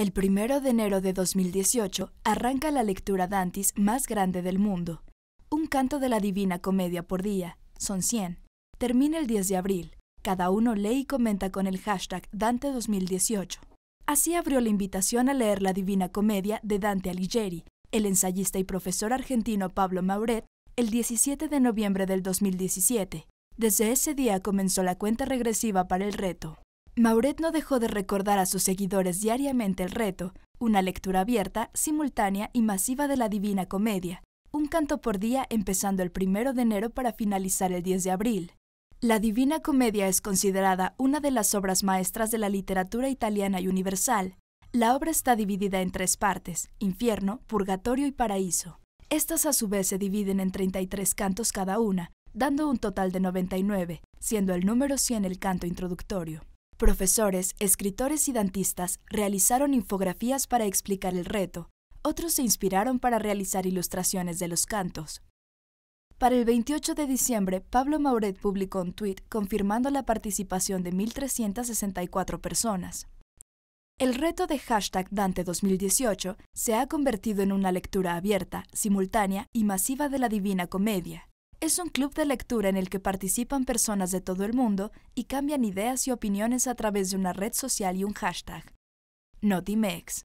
El primero de enero de 2018 arranca la lectura Dantis más grande del mundo. Un canto de la Divina Comedia por día, son 100. Termina el 10 de abril. Cada uno lee y comenta con el hashtag Dante2018. Así abrió la invitación a leer la Divina Comedia de Dante Alighieri. El ensayista y profesor argentino Pablo Mauret el 17 de noviembre del 2017. Desde ese día comenzó la cuenta regresiva para el reto. Mauret no dejó de recordar a sus seguidores diariamente el reto, una lectura abierta, simultánea y masiva de la Divina Comedia, un canto por día empezando el 1 de enero para finalizar el 10 de abril. La Divina Comedia es considerada una de las obras maestras de la literatura italiana y universal. La obra está dividida en tres partes, infierno, purgatorio y paraíso. Estas a su vez se dividen en 33 cantos cada una, dando un total de 99, siendo el número 100 el canto introductorio. Profesores, escritores y dantistas realizaron infografías para explicar el reto. Otros se inspiraron para realizar ilustraciones de los cantos. Para el 28 de diciembre, Pablo Mauret publicó un tuit confirmando la participación de 1.364 personas. El reto de hashtag Dante2018 se ha convertido en una lectura abierta, simultánea y masiva de la Divina Comedia, es un club de lectura en el que participan personas de todo el mundo y cambian ideas y opiniones a través de una red social y un hashtag. Notimex.